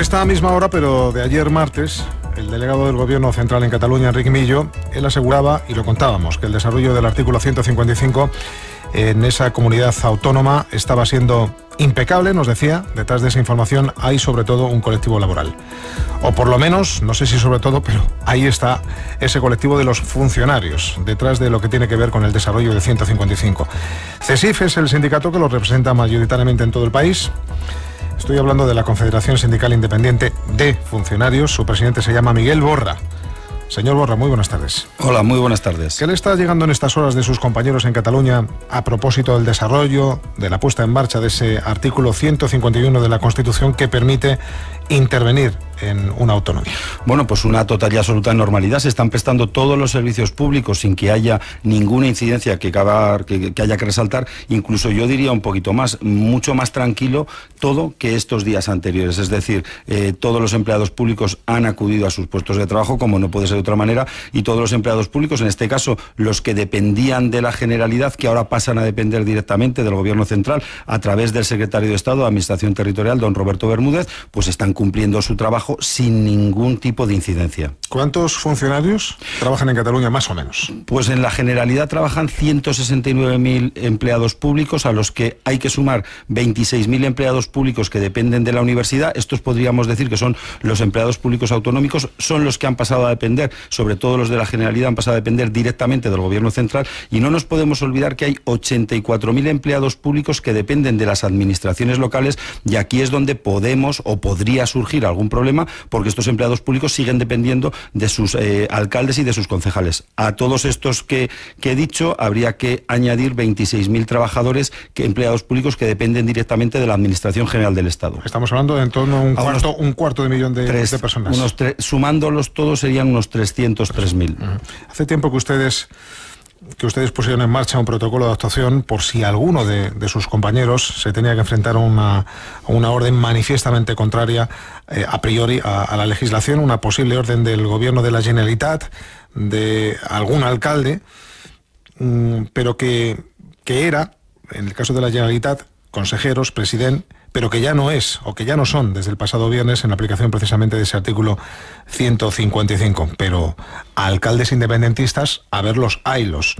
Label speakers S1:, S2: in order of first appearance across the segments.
S1: Esta misma hora, pero de ayer martes, el delegado del Gobierno Central en Cataluña, Enrique Millo, él aseguraba, y lo contábamos, que el desarrollo del artículo 155 en esa comunidad autónoma estaba siendo impecable, nos decía. Detrás de esa información hay sobre todo un colectivo laboral. O por lo menos, no sé si sobre todo, pero ahí está ese colectivo de los funcionarios, detrás de lo que tiene que ver con el desarrollo del 155. CESIF es el sindicato que lo representa mayoritariamente en todo el país. Estoy hablando de la Confederación Sindical Independiente de Funcionarios. Su presidente se llama Miguel Borra. Señor Borra, muy buenas tardes.
S2: Hola, muy buenas tardes.
S1: ¿Qué le está llegando en estas horas de sus compañeros en Cataluña a propósito del desarrollo, de la puesta en marcha de ese artículo 151 de la Constitución que permite intervenir en una autonomía?
S2: Bueno, pues una total y absoluta normalidad. Se están prestando todos los servicios públicos sin que haya ninguna incidencia que, que, haya que resaltar. Incluso yo diría un poquito más, mucho más tranquilo todo que estos días anteriores. Es decir, eh, todos los empleados públicos han acudido a sus puestos de trabajo, como no puede ser de otra manera, y todos los empleados públicos, en este caso los que dependían de la generalidad, que ahora pasan a depender directamente del Gobierno Central a través del secretario de Estado de Administración Territorial, don Roberto Bermúdez, pues están cumpliendo su trabajo sin ningún tipo de incidencia. ¿Cuántos funcionarios trabajan en Cataluña más o menos? Pues en la generalidad trabajan 169.000 empleados públicos a los que hay que sumar 26.000 empleados públicos que dependen de la universidad. Estos podríamos decir que son los empleados públicos autonómicos, son los que han pasado a depender, sobre todo los de la generalidad han pasado a depender directamente del gobierno central y no nos podemos olvidar que hay 84.000 empleados públicos que dependen de las administraciones locales y aquí es donde podemos o podría surgir algún problema porque estos empleados públicos siguen dependiendo de sus eh, alcaldes y de sus concejales. A todos estos que, que he dicho habría que añadir 26.000 trabajadores, que, empleados públicos que dependen directamente de la Administración General del Estado.
S1: Estamos hablando de en torno a un, cuarto, de millón de, de personas.
S2: sumándolos todos serían unos 303.000.
S1: Hace tiempo que ustedes que ustedes pusieron en marcha un protocolo de actuación por si alguno de, sus compañeros se tenía que enfrentar a una, orden manifiestamente contraria eh, a priori a, la legislación, una posible orden del gobierno de la Generalitat, de algún alcalde, mm, pero que, que era, en el caso de la Generalitat, consejeros, presidente, pero que ya no es o que ya no son desde el pasado viernes en la aplicación precisamente de ese artículo 155. Pero alcaldes independentistas, a verlos, haylos.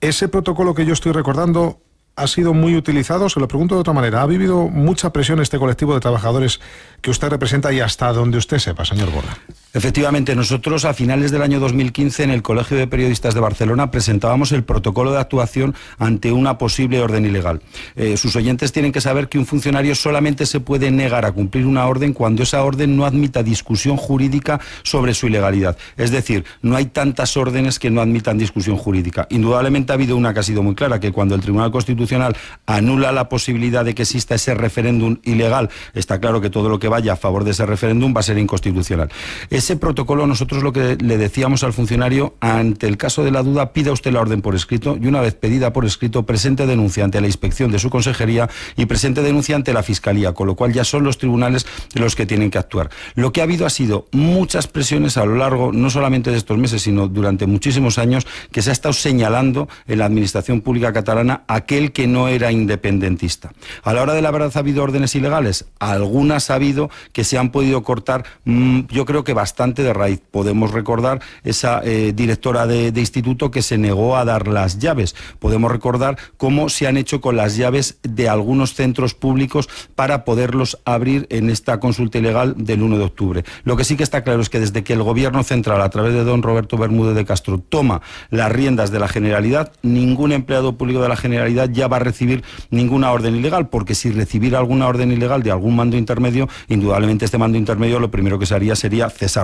S1: Ese protocolo que yo estoy recordando ha sido muy utilizado, se lo pregunto de otra manera, ¿ha vivido mucha presión este colectivo de trabajadores que usted representa
S2: y hasta donde usted sepa, señor Borra? Efectivamente, nosotros a finales del año 2015 en el Colegio de Periodistas de Barcelona presentábamos el protocolo de actuación ante una posible orden ilegal. Eh, sus oyentes tienen que saber que un funcionario solamente se puede negar a cumplir una orden cuando esa orden no admita discusión jurídica sobre su ilegalidad. Es decir, no hay tantas órdenes que no admitan discusión jurídica. Indudablemente ha habido una que ha sido muy clara, que cuando el Tribunal Constitucional anula la posibilidad de que exista ese referéndum ilegal, está claro que todo lo que vaya a favor de ese referéndum va a ser inconstitucional ese protocolo nosotros lo que le decíamos al funcionario, ante el caso de la duda, pida usted la orden por escrito y una vez pedida por escrito, presente denuncia ante la inspección de su consejería y presente denuncia ante la fiscalía, con lo cual ya son los tribunales los que tienen que actuar. Lo que ha habido ha sido muchas presiones a lo largo, no solamente de estos meses, sino durante muchísimos años, que se ha estado señalando en la administración pública catalana aquel que no era independentista. A la hora de la verdad ha habido órdenes ilegales, algunas ha habido que se han podido cortar, mm, yo creo que bastante bastante de raíz. Podemos recordar esa eh, directora de, de, instituto que se negó a dar las llaves. Podemos recordar cómo se han hecho con las llaves de algunos centros públicos para poderlos abrir en esta consulta ilegal del 1 de octubre. Lo que sí que está claro es que desde que el Gobierno central, a través de don Roberto Bermúdez de Castro, toma las riendas de la Generalidad, ningún empleado público de la Generalidad ya va a recibir ninguna orden ilegal, porque si recibiera alguna orden ilegal de algún mando intermedio, indudablemente este mando intermedio lo primero que se haría sería cesar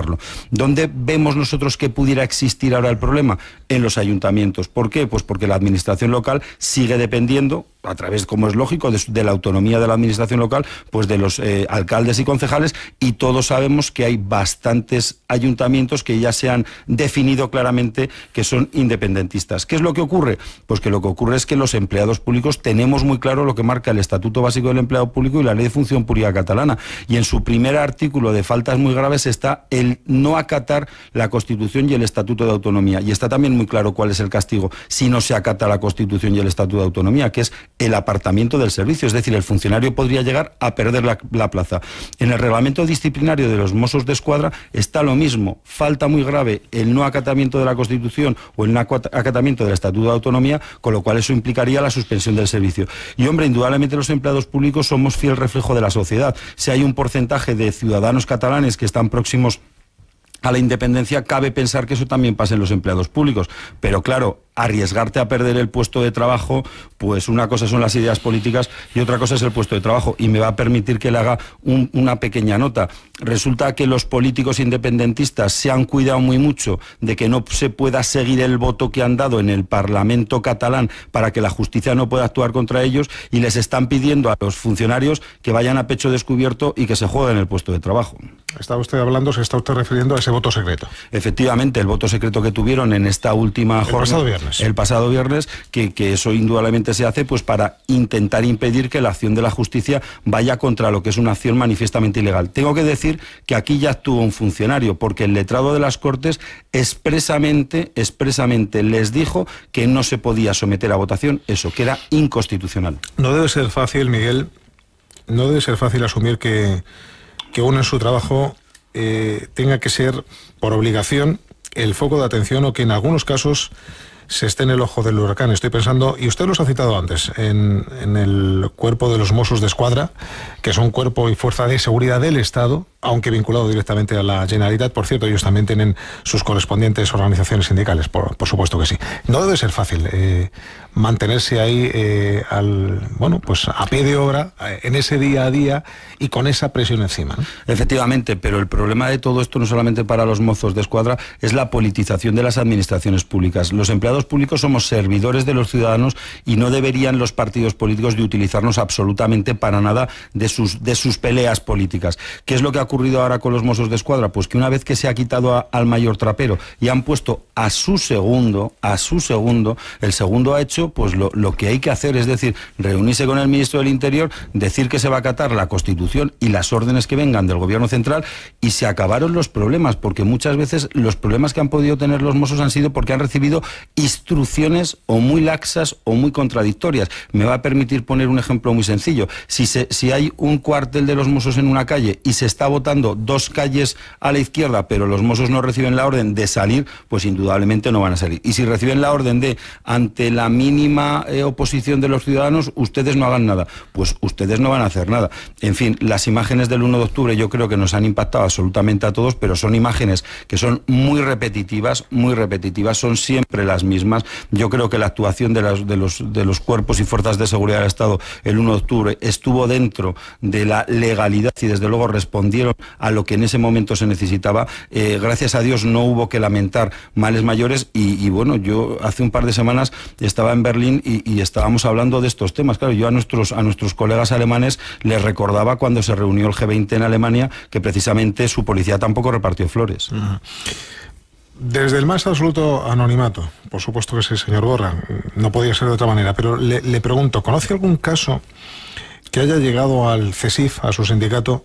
S2: ¿Dónde vemos nosotros que pudiera existir ahora el problema? En los ayuntamientos. ¿Por qué? Pues porque la administración local sigue dependiendo, a través, como es lógico, de, la autonomía de la administración local, pues de los eh, alcaldes y concejales, y todos sabemos que hay bastantes ayuntamientos que ya se han definido claramente que son independentistas. ¿Qué es lo que ocurre? Pues que lo que ocurre es que los empleados públicos tenemos muy claro lo que marca el Estatuto Básico del Empleado Público y la Ley de Función Pública Catalana, y en su primer artículo de faltas muy graves está el no acatar la Constitución y el Estatuto de Autonomía. Y está también muy claro cuál es el castigo si no se acata la Constitución y el Estatuto de Autonomía, que es el apartamiento del servicio. Es decir, el funcionario podría llegar a perder la, plaza. En el reglamento disciplinario de los Mossos de Escuadra está lo mismo. Falta muy grave el no acatamiento de la Constitución o el no acatamiento del Estatuto de Autonomía, con lo cual eso implicaría la suspensión del servicio. Y hombre, indudablemente los empleados públicos somos fiel reflejo de la sociedad. Si hay un porcentaje de ciudadanos catalanes que están próximos a la independencia cabe pensar que eso también pasa en los empleados públicos. Pero claro, arriesgarte a perder el puesto de trabajo, pues una cosa son las ideas políticas y otra cosa es el puesto de trabajo. Y me va a permitir que le haga una pequeña nota. Resulta que los políticos independentistas se han cuidado muy mucho de que no se pueda seguir el voto que han dado en el Parlamento catalán para que la justicia no pueda actuar contra ellos y les están pidiendo a los funcionarios que vayan a pecho descubierto y que se jueguen el puesto de trabajo. Está usted hablando, se está usted refiriendo a ese voto secreto. Efectivamente, el voto secreto que tuvieron en esta última jornada. El pasado viernes, que, eso indudablemente se hace pues para intentar impedir que la acción de la justicia vaya contra lo que es una acción manifiestamente ilegal. Tengo que decir que aquí ya actuó un funcionario, porque el letrado de las Cortes expresamente, expresamente les dijo que no se podía someter a votación eso, que era inconstitucional.
S1: No debe ser fácil, Miguel, no debe ser fácil asumir que, uno en su trabajo eh, tenga que ser, por obligación, el foco de atención o que en algunos casos se esté en el ojo del huracán. Estoy pensando, y usted los ha citado antes, en, el cuerpo de los Mossos de Escuadra, que son cuerpo y fuerza de seguridad del Estado, aunque vinculado directamente a la Generalitat. Por cierto, ellos también tienen sus correspondientes organizaciones sindicales, por, supuesto que sí. No debe ser fácil eh, mantenerse ahí eh, bueno, pues a pie de obra, eh, en ese día a día y con esa presión encima.
S2: Efectivamente, pero el problema de todo esto, no solamente para los mozos de escuadra, es la politización de las administraciones públicas. Los empleados públicos somos servidores de los ciudadanos y no deberían los partidos políticos de utilizarnos absolutamente para nada de sus, de sus peleas políticas. ¿Qué es lo que ocurrido ahora con los mozos de Escuadra? Pues que una vez que se ha quitado al mayor trapero y han puesto a su segundo, a su segundo, el segundo ha hecho pues lo, que hay que hacer, es decir, reunirse con el ministro del Interior, decir que se va a acatar la Constitución y las órdenes que vengan del Gobierno Central y se acabaron los problemas, porque muchas veces los problemas que han podido tener los mozos han sido porque han recibido instrucciones o muy laxas o muy contradictorias. Me va a permitir poner un ejemplo muy sencillo. Si, si hay un cuartel de los mosos en una calle y se está votando dos calles a la izquierda, pero los mozos no reciben la orden de salir, pues indudablemente no van a salir. Y si reciben la orden de, ante la mínima eh, oposición de los ciudadanos, ustedes no hagan nada, pues ustedes no van a hacer nada. En fin, las imágenes del 1 de octubre yo creo que nos han impactado absolutamente a todos, pero son imágenes que son muy repetitivas, muy repetitivas, son siempre las mismas. Yo creo que la actuación de, los, de los cuerpos y fuerzas de seguridad del Estado el 1 de octubre estuvo dentro de la legalidad y desde luego respondieron a lo que en ese momento se necesitaba. Eh, gracias a Dios no hubo que lamentar males mayores y, bueno, yo hace un par de semanas estaba en Berlín y, estábamos hablando de estos temas. Claro, yo a nuestros, a nuestros colegas alemanes les recordaba cuando se reunió el G20 en Alemania que precisamente su policía tampoco repartió flores.
S1: Desde el más absoluto anonimato, por supuesto que sí, señor Borra, no podía ser de otra manera, pero le, le pregunto, ¿conoce algún caso que haya llegado al CESIF, a su sindicato,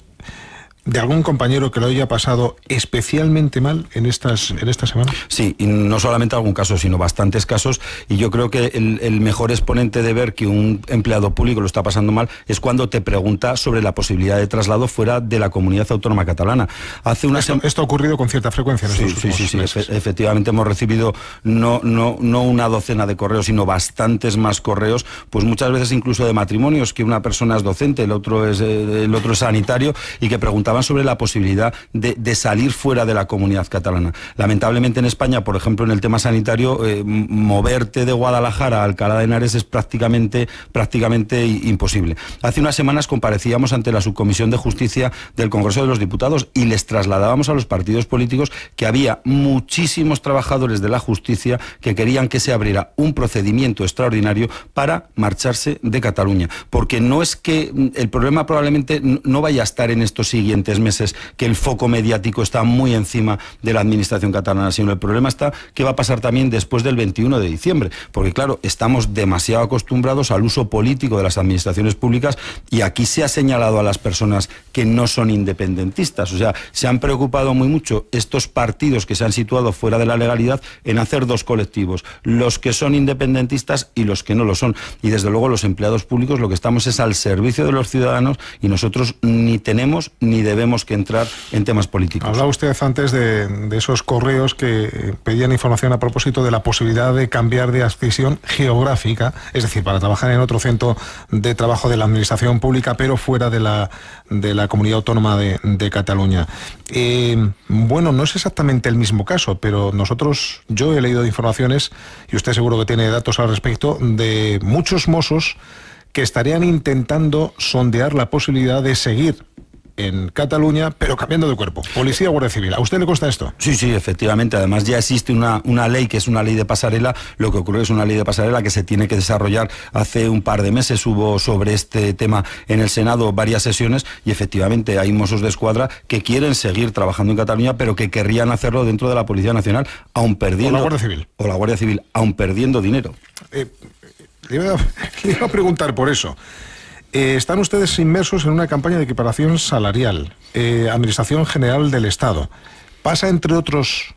S1: de algún compañero
S2: que lo haya pasado especialmente mal en estas en esta semana? Sí, y no solamente algún caso, sino bastantes casos. Y yo creo que el, mejor exponente de ver que un empleado público lo está pasando mal es cuando te pregunta sobre la posibilidad de traslado fuera de la comunidad autónoma catalana. Hace una esto, ha ocurrido con cierta frecuencia. sí, sí, sí, sí, efectivamente hemos recibido no, no, no una docena de correos, sino bastantes más correos, pues muchas veces incluso de matrimonios, que una persona es docente, el otro es, eh, el otro es sanitario, y que pregunta preguntaban sobre la posibilidad de, salir fuera de la comunidad catalana. Lamentablemente en España, por ejemplo, en el tema sanitario, eh, moverte de Guadalajara a Alcalá de Henares es prácticamente, prácticamente imposible. Hace unas semanas comparecíamos ante la Subcomisión de Justicia del Congreso de los Diputados y les trasladábamos a los partidos políticos que había muchísimos trabajadores de la justicia que querían que se abriera un procedimiento extraordinario para marcharse de Cataluña. Porque no es que mm, el problema probablemente no vaya a estar en estos siguiente meses que el foco mediático está muy encima de la administración catalana, sino el problema está qué va a pasar también después del 21 de diciembre, porque claro, estamos demasiado acostumbrados al uso político de las administraciones públicas y aquí se ha señalado a las personas que no son independentistas, o sea, se han preocupado muy mucho estos partidos que se han situado fuera de la legalidad en hacer dos colectivos, los que son independentistas y los que no lo son. Y desde luego los empleados públicos lo que estamos es al servicio de los ciudadanos y nosotros ni tenemos ni de debemos que entrar en temas políticos.
S1: Hablaba usted antes de, esos correos que eh, pedían información a propósito de la posibilidad de cambiar de adscripción geográfica, es decir, para trabajar en otro centro de trabajo de la administración pública, pero fuera de la, de la comunidad autónoma de, Cataluña. Eh, bueno, no es exactamente el mismo caso, pero nosotros, yo he leído informaciones, y usted seguro que tiene datos al respecto, de muchos mozos que estarían intentando sondear la posibilidad de seguir en Cataluña, pero cambiando
S2: de cuerpo. Policía, Guardia Civil. ¿A usted le consta esto? Sí, sí, efectivamente. Además, ya existe una, una ley que es una ley de pasarela. Lo que ocurre es una ley de pasarela que se tiene que desarrollar. Hace un par de meses hubo sobre este tema en el Senado varias sesiones y efectivamente hay mozos de escuadra que quieren seguir trabajando en Cataluña, pero que querrían hacerlo dentro de la Policía Nacional, aun perdiendo. la Guardia Civil. O la Guardia Civil, aun perdiendo dinero.
S1: Eh, a preguntar por eso. Eh, están ustedes inmersos en una campaña de equiparación salarial, eh, Administración
S2: General del Estado. Pasa, entre otros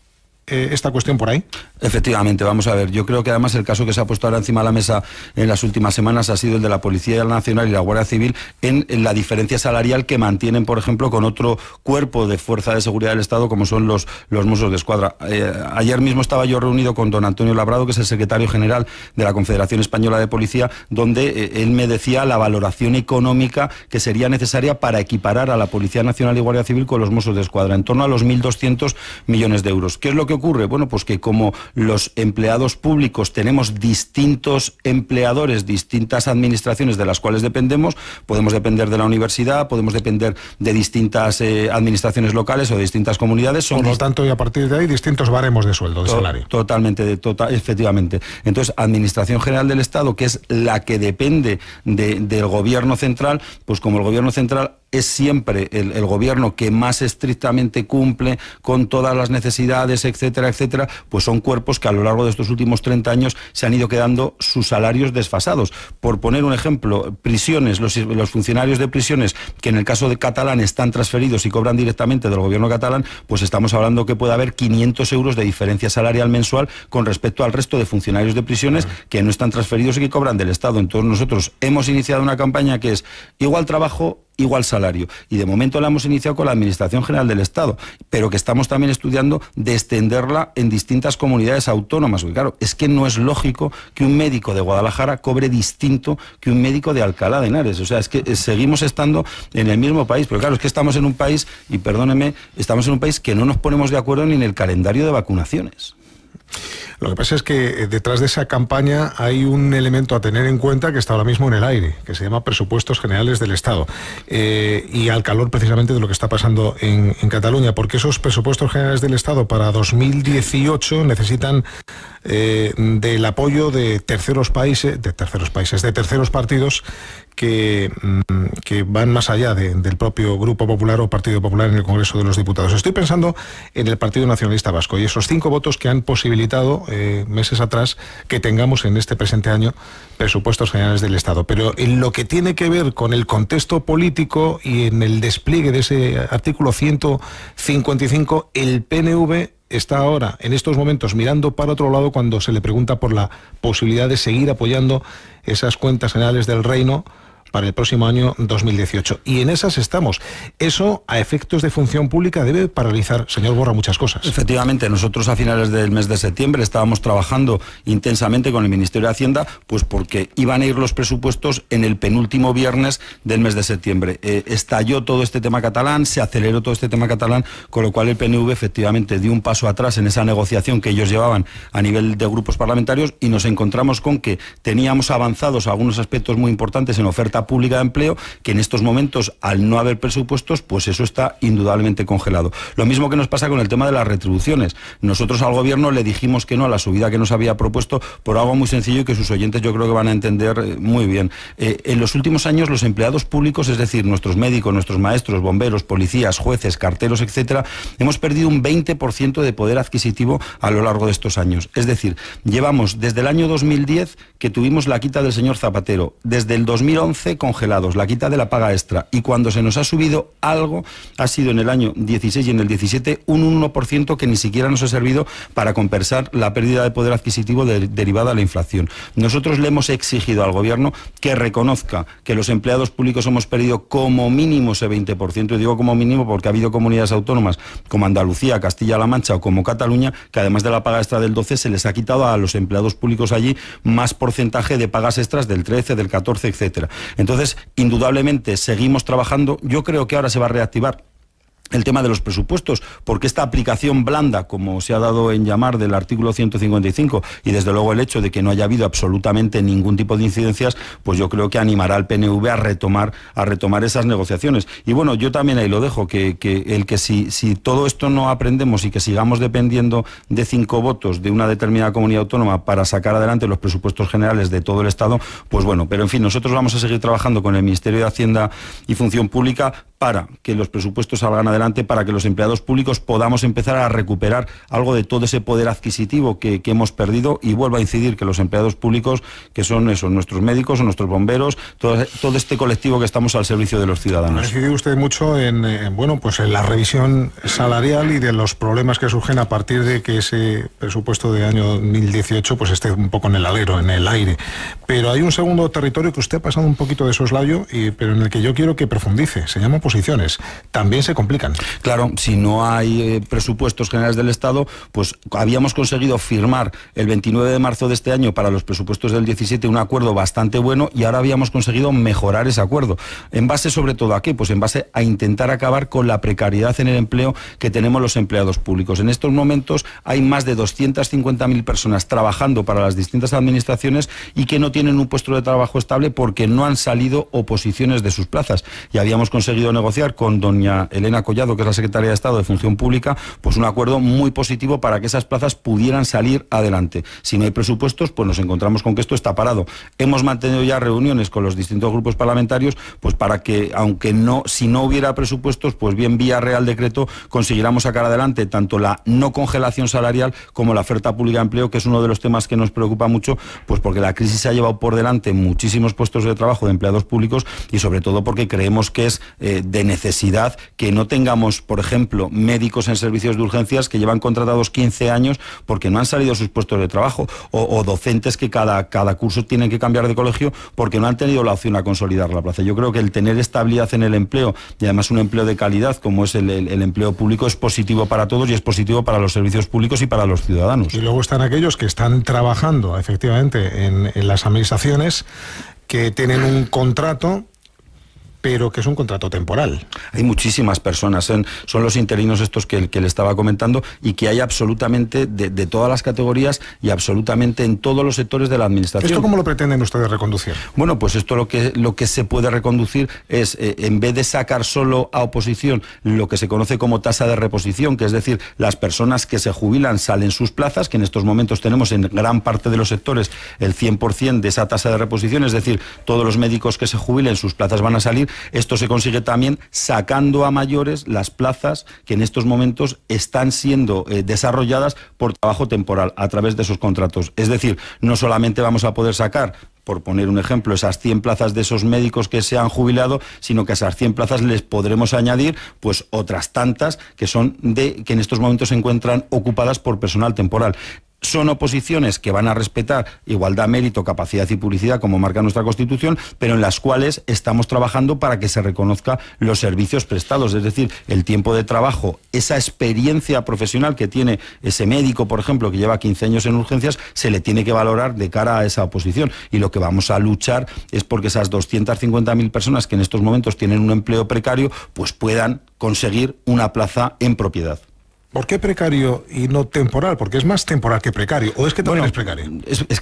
S2: eh, esta cuestión por ahí? Efectivamente, vamos a ver. Yo creo que además el caso que se ha puesto ahora encima de la mesa en las últimas semanas ha sido el de la Policía Nacional y la Guardia Civil en, la diferencia salarial que mantienen, por ejemplo, con otro cuerpo de fuerza de seguridad del Estado como son los, los musos de Escuadra. Eh, ayer mismo estaba yo reunido con don Antonio Labrado, que es el secretario general de la Confederación Española de Policía, donde eh, él me decía la valoración económica que sería necesaria para equiparar a la Policía Nacional y Guardia Civil con los musos de Escuadra, en torno a los 1.200 millones de euros. ¿Qué es lo que ocurre? Bueno, pues que como los empleados públicos tenemos distintos empleadores, distintas administraciones de las cuales dependemos, podemos depender de la universidad, podemos depender de distintas eh, administraciones locales o de distintas comunidades. Por lo tanto, y a partir de ahí, distintos baremos de sueldo, de salario. Totalmente, de, tota-, efectivamente. Entonces, Administración General del Estado, que es la que depende del Gobierno Central, pues como el Gobierno Central es siempre el, gobierno que más estrictamente cumple con todas las necesidades, etcétera, etcétera, pues son cuerpos que a lo largo de estos últimos 30 años se han ido quedando sus salarios desfasados. Por poner un ejemplo, prisiones, los, funcionarios de prisiones que en el caso de catalán están transferidos y cobran directamente del gobierno catalán, pues estamos hablando que puede haber 500 euros de diferencia salarial mensual con respecto al resto de funcionarios de prisiones que no están transferidos y que cobran del Estado. Entonces nosotros hemos iniciado una campaña que es igual trabajo, igual salario. Y de momento la hemos iniciado con la Administración General del Estado, pero que estamos también estudiando de extenderla en distintas comunidades autónomas. Porque claro, es que no es lógico que un médico de Guadalajara cobre distinto que un médico de Alcalá de Henares. O sea, es que eh, seguimos estando en el mismo país. Pero claro, es que estamos en un país, y perdóneme, estamos en un país que no nos ponemos de acuerdo ni en el calendario de vacunaciones. Lo que pasa
S1: es que eh, detrás de esa campaña hay un elemento a tener en cuenta que está ahora mismo en el aire, que se llama presupuestos generales del Estado, eh, y al calor precisamente de lo que está pasando en, Cataluña, porque esos presupuestos generales del Estado para 2018 necesitan eh, del apoyo de terceros países, de terceros países, de terceros partidos Mm, que, van más allá del propio Grupo Popular o Partido Popular en el Congreso de los Diputados. Estoy pensando en el Partido Nacionalista Vasco y esos cinco votos que han posibilitado eh, meses atrás que tengamos en este presente año presupuestos generales del Estado. Pero en lo que tiene que ver con el contexto político y en el despliegue de ese artículo 155, el PNV está ahora, en estos momentos, mirando para otro lado cuando se le pregunta por la posibilidad de seguir apoyando esas cuentas generales del reino para el próximo año 2018. Y en esas estamos. Eso, a efectos de función pública,
S2: debe paralizar, señor Borra, muchas cosas. Efectivamente, nosotros a finales del mes de septiembre estábamos trabajando intensamente con el Ministerio de Hacienda, pues porque iban a ir los presupuestos en el penúltimo viernes del mes de septiembre. Eh, estalló todo este tema catalán, se aceleró todo este tema catalán, con lo cual el PNV efectivamente dio un paso atrás en esa negociación que ellos llevaban a nivel de grupos parlamentarios y nos encontramos con que teníamos avanzados algunos aspectos muy importantes en oferta pública de empleo, que en estos momentos, al no haber presupuestos, pues eso está indudablemente congelado. Lo mismo que nos pasa con el tema de las retribuciones. Nosotros al gobierno le dijimos que no a la subida que nos había propuesto por algo muy sencillo y que sus oyentes yo creo que van a entender eh, muy bien. Eh, en los últimos años los empleados públicos, es decir, nuestros médicos, nuestros maestros, bomberos, policías, jueces, carteros, etcétera, hemos perdido un 20% de poder adquisitivo a lo largo de estos años. Es decir, llevamos desde el año 2010 que tuvimos la quita del señor Zapatero, desde el 2011 congelados, la quita de la paga extra. Y cuando se nos ha subido algo, ha sido en el año 16 y en el 17 un 1% que ni siquiera nos ha servido para compensar la pérdida de poder adquisitivo derivada de la inflación. Nosotros le hemos exigido al Gobierno que reconozca que los empleados públicos hemos perdido como mínimo ese 20%, y digo como mínimo porque ha habido comunidades autónomas como Andalucía, Castilla-La Mancha o como Cataluña, que además de la paga extra del 12 se les ha quitado a los empleados públicos allí más porcentaje de pagas extras del 13, del 14, etcétera. Entonces, indudablemente seguimos trabajando. Yo creo que ahora se va a reactivar el tema de los presupuestos, porque esta aplicación blanda, como se ha dado en llamar del artículo 155, y desde luego el hecho de que no haya habido absolutamente ningún tipo de incidencias, pues yo creo que animará al PNV a retomar, a retomar esas negociaciones. Y bueno, yo también ahí lo dejo, que, el que si, si todo esto no aprendemos y que sigamos dependiendo de cinco votos de una determinada comunidad autónoma para sacar adelante los presupuestos generales de todo el Estado, pues bueno, pero en fin, nosotros vamos a seguir trabajando con el Ministerio de Hacienda y Función Pública para que los presupuestos salgan adelante para que los empleados públicos podamos empezar a recuperar algo de todo ese poder adquisitivo que, hemos perdido y vuelva a incidir que los empleados públicos, que son esos, nuestros médicos, nuestros bomberos, todo, todo este colectivo que estamos al servicio de los ciudadanos.
S1: Ha usted mucho en, bueno, pues en la revisión salarial y de los problemas que surgen a partir de que ese presupuesto de año 2018 pues esté un poco en el alero, en el aire. Pero hay un segundo territorio que usted ha pasado un poquito de
S2: soslayo, y, pero en el que yo quiero que profundice. Se llama posiciones. También se complican. Claro, si no hay eh, presupuestos generales del Estado, pues habíamos conseguido firmar el 29 de marzo de este año para los presupuestos del 17 un acuerdo bastante bueno y ahora habíamos conseguido mejorar ese acuerdo. ¿En base sobre todo a qué? Pues en base a intentar acabar con la precariedad en el empleo que tenemos los empleados públicos. En estos momentos hay más de 250.000 personas trabajando para las distintas administraciones y que no tienen un puesto de trabajo estable porque no han salido oposiciones de sus plazas. Y habíamos conseguido negociar con doña Elena que es la Secretaría de Estado de Función Pública, pues un acuerdo muy positivo para que esas plazas pudieran salir adelante. Si no hay presupuestos, pues nos encontramos con que esto está parado. Hemos mantenido ya reuniones con los distintos grupos parlamentarios, pues para que, aunque no, si no hubiera presupuestos, pues bien vía Real Decreto consiguiéramos sacar adelante tanto la no congelación salarial como la oferta pública de empleo, que es uno de los temas que nos preocupa mucho, pues porque la crisis ha llevado por delante muchísimos puestos de trabajo de empleados públicos y sobre todo porque creemos que es eh, de necesidad que no tengan tengamos, por ejemplo, médicos en servicios de urgencias que llevan contratados 15 años porque no han salido sus puestos de trabajo, o, docentes que cada, cada curso tienen que cambiar de colegio porque no han tenido la opción a consolidar la plaza. Yo creo que el tener estabilidad en el empleo y además un empleo de calidad como es el, empleo público es positivo para todos y es positivo para los servicios públicos y para los ciudadanos.
S1: Y luego están aquellos que están trabajando efectivamente en las administraciones que tienen un contrato
S2: pero que es un contrato temporal. Hay muchísimas personas, son, ¿eh? son los interinos estos que, que le estaba comentando y que hay absolutamente de, todas las categorías y absolutamente en todos los sectores de la administración. ¿Esto
S1: cómo lo pretenden ustedes reconducir?
S2: Bueno, pues esto lo que, lo que se puede reconducir es, eh, en vez de sacar solo a oposición lo que se conoce como tasa de reposición, que es decir, las personas que se jubilan salen sus plazas, que en estos momentos tenemos en gran parte de los sectores el 100% de esa tasa de reposición, es decir, todos los médicos que se jubilen sus plazas van a salir, esto se consigue también sacando a mayores las plazas que en estos momentos están siendo eh, desarrolladas por trabajo temporal a través de esos contratos. Es decir, no solamente vamos a poder sacar por poner un ejemplo, esas 100 plazas de esos médicos que se han jubilado, sino que a esas 100 plazas les podremos añadir pues otras tantas que son de que en estos momentos se encuentran ocupadas por personal temporal son oposiciones que van a respetar igualdad, mérito, capacidad y publicidad como marca nuestra Constitución, pero en las cuales estamos trabajando para que se reconozca los servicios prestados, es decir, el tiempo de trabajo, esa experiencia profesional que tiene ese médico, por ejemplo, que lleva 15 años en urgencias, se le tiene que valorar de cara a esa oposición. Y lo que vamos a luchar es porque esas 250.000 personas que en estos momentos tienen un empleo precario, pues puedan conseguir una plaza en propiedad.
S1: ¿Por qué precario y no temporal? Porque es más temporal que precario, o es que también es precario.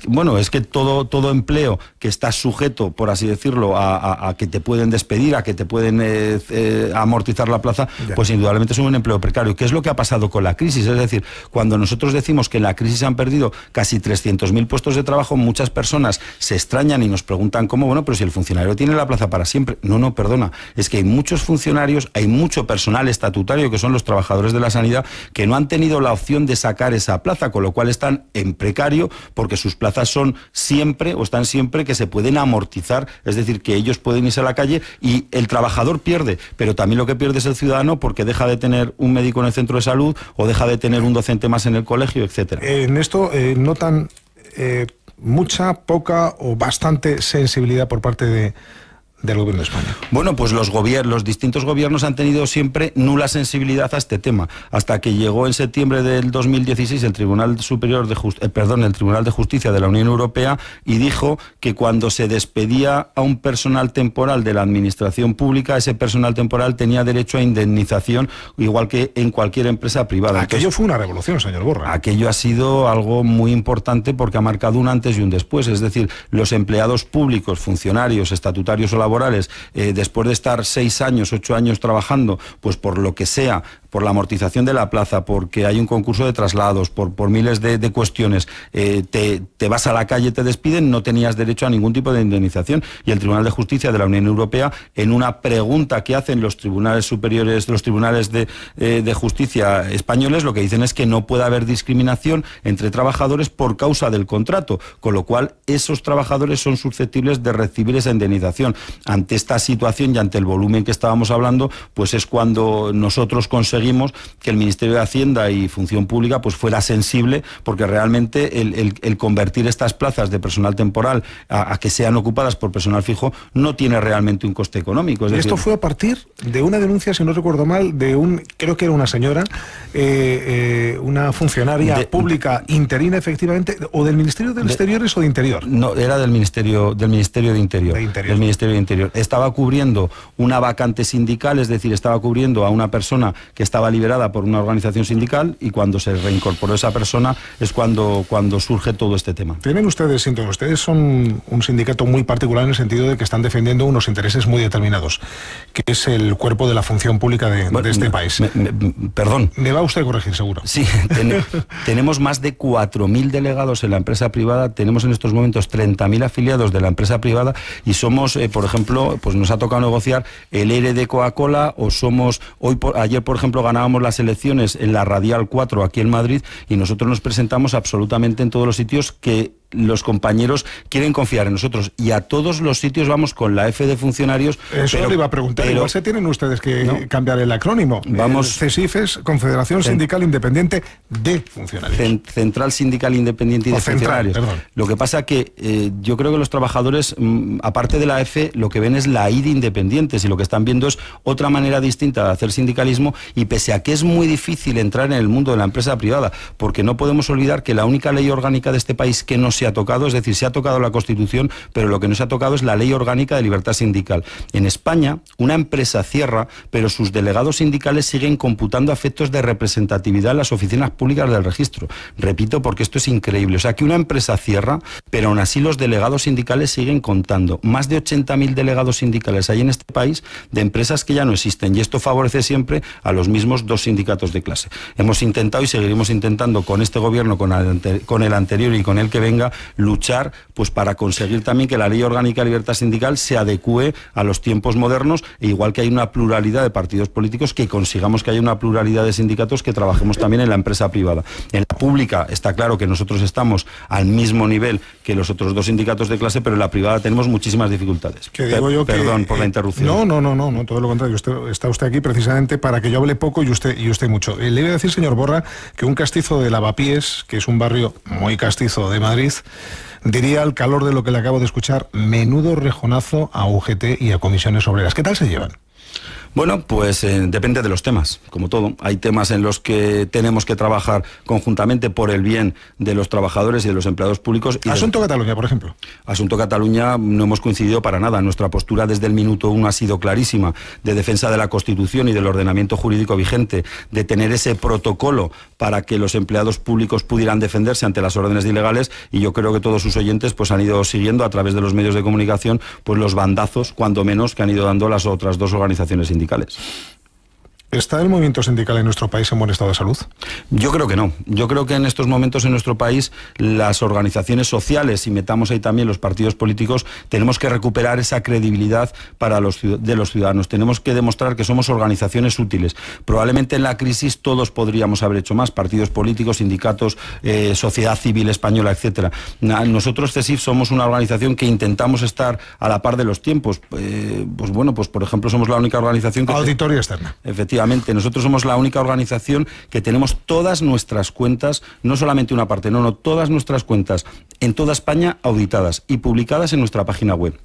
S2: bueno, es que todo, todo empleo que está sujeto, por así decirlo, a, que te pueden despedir, a que te pueden eh, eh, amortizar la plaza, pues indudablemente es un empleo precario. ¿Qué es lo que ha pasado con la crisis? Es decir, cuando nosotros decimos que en la crisis han perdido casi 300.000 puestos de trabajo, muchas personas se extrañan y nos preguntan cómo, bueno, pero si el funcionario tiene la plaza para siempre. No, no, perdona. Es que hay muchos funcionarios, hay mucho personal estatutario que son los trabajadores de la sanidad que no han tenido la opción de sacar esa plaza, con lo cual están en precario porque sus plazas son siempre o están siempre que se pueden amortizar, es decir, que ellos pueden irse a la calle y el trabajador pierde, pero también lo que pierde es el ciudadano porque deja de tener un médico en el centro de salud o deja de tener un docente más en el colegio, etc. en
S1: esto eh, notan eh, mucha, poca o bastante sensibilidad por parte de del
S2: Gobierno de España? Bueno, pues los, gobiernos, los distintos gobiernos han tenido siempre nula sensibilidad a este tema, hasta que llegó en septiembre del 2016 el Tribunal Superior de eh, perdón, el Tribunal de Justicia de la Unión Europea y dijo que cuando se despedía a un personal temporal de la administración pública, ese personal temporal tenía derecho a indemnización igual que en cualquier empresa privada. Aquello fue una revolución, señor Borra. Aquello ha sido algo muy importante porque ha marcado un antes y un después, es decir, los empleados públicos, funcionarios, estatutarios o laborales eh, después de estar seis años, ocho años trabajando, pues por lo que sea, por la amortización de la plaza, porque hay un concurso de traslados, por, por miles de, cuestiones, eh, te, vas a la calle, te despiden, no tenías derecho a ningún tipo de indemnización. Y el Tribunal de Justicia de la Unión Europea, en una pregunta que hacen los tribunales superiores, los tribunales de, eh, de justicia españoles, lo que dicen es que no puede haber discriminación entre trabajadores por causa del contrato, con lo cual esos trabajadores son susceptibles de recibir esa indemnización. Ante esta situación y ante el volumen que estábamos hablando, pues es cuando nosotros conseguimos que el Ministerio de Hacienda y Función Pública pues fuera sensible, porque realmente el, convertir estas plazas de personal temporal a, que sean ocupadas por personal fijo no tiene realmente un coste económico. esto fue
S1: a partir de una denuncia, si no recuerdo mal, de un, creo que era una señora, eh, eh, una funcionaria pública interina, efectivamente, o del Ministerio de, Exteriores
S2: o de Interior. No, era del Ministerio, del Ministerio de Interior. interior. Del Ministerio de Interior. Estaba cubriendo una vacante sindical, es decir, estaba cubriendo a una persona que estaba estaba liberada por una organización sindical y cuando se reincorporó esa persona es cuando, cuando surge todo este tema.
S1: Tienen ustedes, siento, ustedes son un sindicato muy particular en el sentido de que están defendiendo unos intereses muy determinados, que es el cuerpo de la función pública de, este país. perdón. Me va usted a corregir, seguro.
S2: Sí, tenemos más de 4.000 delegados en la empresa privada, tenemos en estos momentos 30.000 afiliados de la empresa privada y somos, eh, por ejemplo, pues nos ha tocado negociar el ERE de Coca-Cola o somos, hoy ayer, por ejemplo, ganábamos las elecciones en la Radial 4 aquí en Madrid y nosotros nos presentamos absolutamente en todos los sitios que los compañeros quieren confiar en nosotros y a todos los sitios vamos con la F de funcionarios. Eso pero, iba a preguntar, pero, igual se
S1: tienen ustedes que cambiar el acrónimo. Vamos. cesifes Confederación Sindical Independiente de
S2: Funcionarios. Central Sindical Independiente y de Funcionarios. Lo que pasa que eh, yo creo que los trabajadores, mm, aparte de la F, lo que ven es la I independientes y lo que están viendo es otra manera distinta de hacer sindicalismo y pese a que es muy difícil entrar en el mundo de la empresa privada, porque no podemos olvidar que la única ley orgánica de este país que se se ha tocado, es decir, se ha tocado la Constitución, pero lo que no se ha tocado es la Ley Orgánica de Libertad Sindical. En España, una empresa cierra, pero sus delegados sindicales siguen computando efectos de representatividad en las oficinas públicas del registro. Repito, porque esto es increíble. O sea, que una empresa cierra, pero aún así los delegados sindicales siguen contando. Más de 80.000 delegados sindicales hay en este país de empresas que ya no existen. Y esto favorece siempre a los mismos dos sindicatos de clase. Hemos intentado y seguiremos intentando con este gobierno, con el anterior y con el que venga, luchar pues para conseguir también que la Ley Orgánica de Libertad Sindical se adecue a los tiempos modernos, e igual que hay una pluralidad de partidos políticos, que consigamos que haya una pluralidad de sindicatos que trabajemos también en la empresa privada. En la pública está claro que nosotros estamos al mismo nivel que los otros dos sindicatos de clase, pero en la privada tenemos muchísimas dificultades. Perdón por la eh, interrupción. No,
S1: no, no, no, no, todo lo contrario. está usted aquí precisamente para que yo hable poco y usted, y usted mucho. Eh, le iba a decir, señor Borra, que un castizo de Lavapiés, que es un barrio muy castizo de Madrid, Diría al calor de lo que le acabo de escuchar, menudo rejonazo a UGT y a comisiones obreras. ¿Qué tal se llevan?
S2: Bueno, pues eh, depende de los temas, como todo. Hay temas en los que tenemos que trabajar conjuntamente por el bien de los trabajadores y de los empleados públicos. Asunto Cataluña, por ejemplo. Asunto Cataluña no hemos coincidido para nada. Nuestra postura desde el minuto uno ha sido clarísima, de defensa de la Constitución y del ordenamiento jurídico vigente, de tener ese protocolo para que los empleados públicos pudieran defenderse ante las órdenes ilegales y yo creo que todos sus oyentes pues han ido siguiendo a través de los medios de comunicación pues los bandazos cuando menos que han ido dando las otras dos organizaciones sindicales. ¿Está el movimiento sindical en nuestro país en buen estado de salud? Yo creo que no. Yo creo que en estos momentos en nuestro país las organizaciones sociales, y metamos ahí también los partidos políticos, tenemos que recuperar esa credibilidad para los, de los ciudadanos. Tenemos que demostrar que somos organizaciones útiles. Probablemente en la crisis todos podríamos haber hecho más, partidos políticos, sindicatos, eh, sociedad civil española, etc. Nosotros, CESIF, somos una organización que intentamos estar a la par de los tiempos. Eh, pues bueno, pues por ejemplo somos la única organización que... Auditoría externa. Efectivamente nosotros somos la única organización que tenemos todas nuestras cuentas, no solamente una parte, no, no, todas nuestras cuentas en toda España auditadas y publicadas en nuestra página web.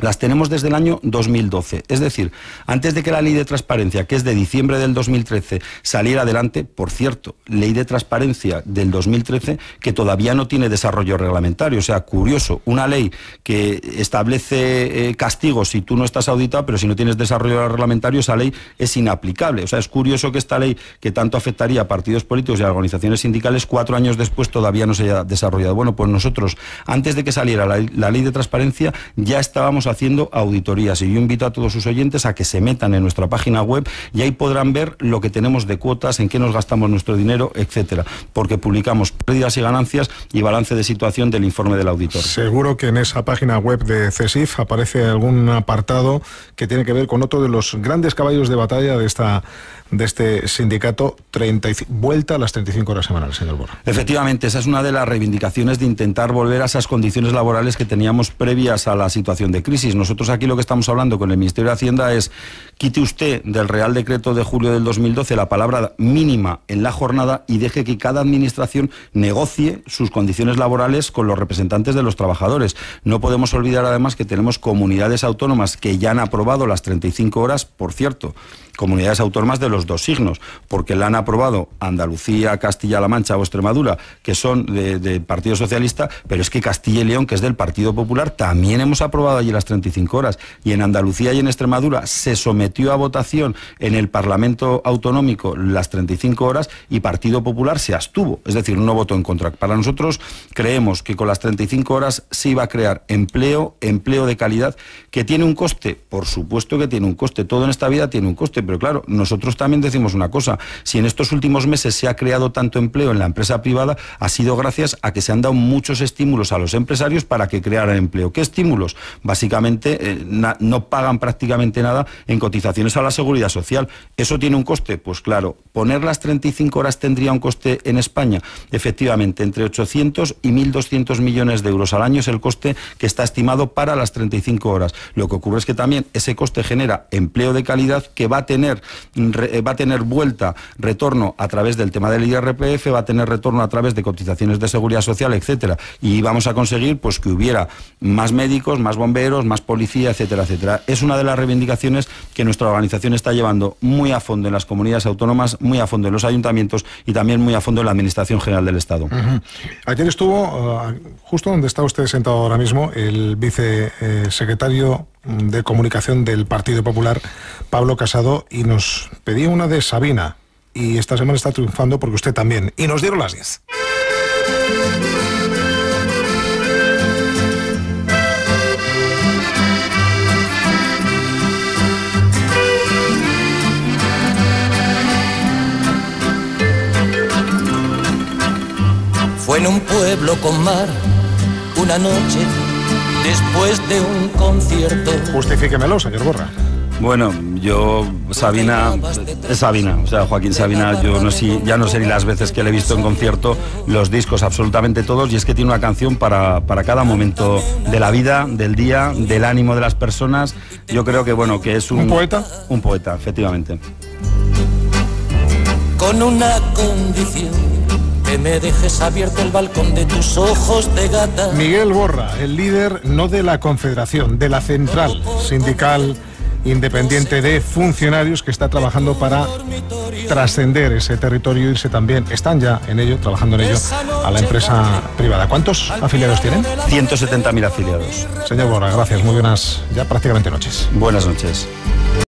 S2: Las tenemos desde el año 2012. Es decir, antes de que la ley de transparencia, que es de diciembre del 2013, saliera adelante, por cierto, ley de transparencia del 2013 que todavía no tiene desarrollo reglamentario. O sea, curioso, una ley que establece eh, castigos si tú no estás auditado, pero si no tienes desarrollo reglamentario, esa ley es inaplicable. O sea, es curioso que esta ley, que tanto afectaría a partidos políticos y a organizaciones sindicales, cuatro años después todavía no se haya desarrollado. Bueno, pues nosotros, antes de que saliera la ley de transparencia, ya estábamos haciendo auditorías y yo invito a todos sus oyentes a que se metan en nuestra página web y ahí podrán ver lo que tenemos de cuotas, en qué nos gastamos nuestro dinero, etcétera, porque publicamos pérdidas y ganancias y balance de situación del informe del auditor. Seguro
S1: que en esa página web de CESIF aparece algún apartado que tiene que ver con otro de los grandes caballos de batalla de esta de este sindicato,
S2: vuelta a las 35 horas semanales, señor Borja. Efectivamente, esa es una de las reivindicaciones de intentar volver a esas condiciones laborales que teníamos previas a la situación de crisis. Nosotros aquí lo que estamos hablando con el Ministerio de Hacienda es Quite usted del Real Decreto de julio del 2012 la palabra mínima en la jornada y deje que cada administración negocie sus condiciones laborales con los representantes de los trabajadores. No podemos olvidar además que tenemos comunidades autónomas que ya han aprobado las 35 horas, por cierto, comunidades autónomas de los dos signos, porque la han aprobado Andalucía, Castilla-La Mancha o Extremadura, que son del de Partido Socialista, pero es que Castilla y León, que es del Partido Popular, también hemos aprobado allí las 35 horas. Y en Andalucía y en Extremadura se someten metió a votación en el Parlamento Autonómico las 35 horas y Partido Popular se abstuvo, es decir, no votó en contra. Para nosotros creemos que con las 35 horas se iba a crear empleo, empleo de calidad, que tiene un coste, por supuesto que tiene un coste, todo en esta vida tiene un coste, pero claro, nosotros también decimos una cosa, si en estos últimos meses se ha creado tanto empleo en la empresa privada, ha sido gracias a que se han dado muchos estímulos a los empresarios para que crearan empleo. ¿Qué estímulos? Básicamente eh, no pagan prácticamente nada en contra cotizaciones a la seguridad social. ¿Eso tiene un coste? Pues claro, poner las 35 horas tendría un coste en España. Efectivamente, entre 800 y 1.200 millones de euros al año es el coste que está estimado para las 35 horas. Lo que ocurre es que también ese coste genera empleo de calidad que va a tener, va a tener vuelta, retorno a través del tema del IRPF, va a tener retorno a través de cotizaciones de seguridad social, etcétera. Y vamos a conseguir pues que hubiera más médicos, más bomberos, más policía, etcétera, etcétera. Es una de las reivindicaciones que nuestra organización está llevando muy a fondo en las comunidades autónomas, muy a fondo en los ayuntamientos y también muy a fondo en la Administración General del Estado.
S1: Ayer estuvo, eh, justo donde está usted sentado ahora mismo, el vicesecretario de Comunicación del Partido Popular, Pablo Casado, y nos pedía una de Sabina. Y esta semana está triunfando porque usted también. Y nos dieron las 10. Fue en un pueblo con mar, una noche después de un concierto. Justifíquemelo, señor Borra.
S2: Bueno, yo Sabina Sabina, o sea, Joaquín Sabina, yo no sé, ya no sé ni las veces que le he visto en concierto, los discos absolutamente todos, y es que tiene una canción para, para cada momento de la vida, del día, del ánimo de las personas. Yo creo que bueno, que es un, ¿Un poeta. Un poeta, efectivamente. Con
S1: una condición me dejes abierto el balcón de tus ojos de gata. Miguel Borra, el líder no de la Confederación, de la Central Sindical Independiente de Funcionarios que está trabajando para trascender ese territorio, y irse también, están ya en ello, trabajando en ello, a la empresa privada. ¿Cuántos afiliados
S2: tienen? 170.000 afiliados. Señor Borra, gracias. Muy buenas, ya prácticamente noches. Buenas noches.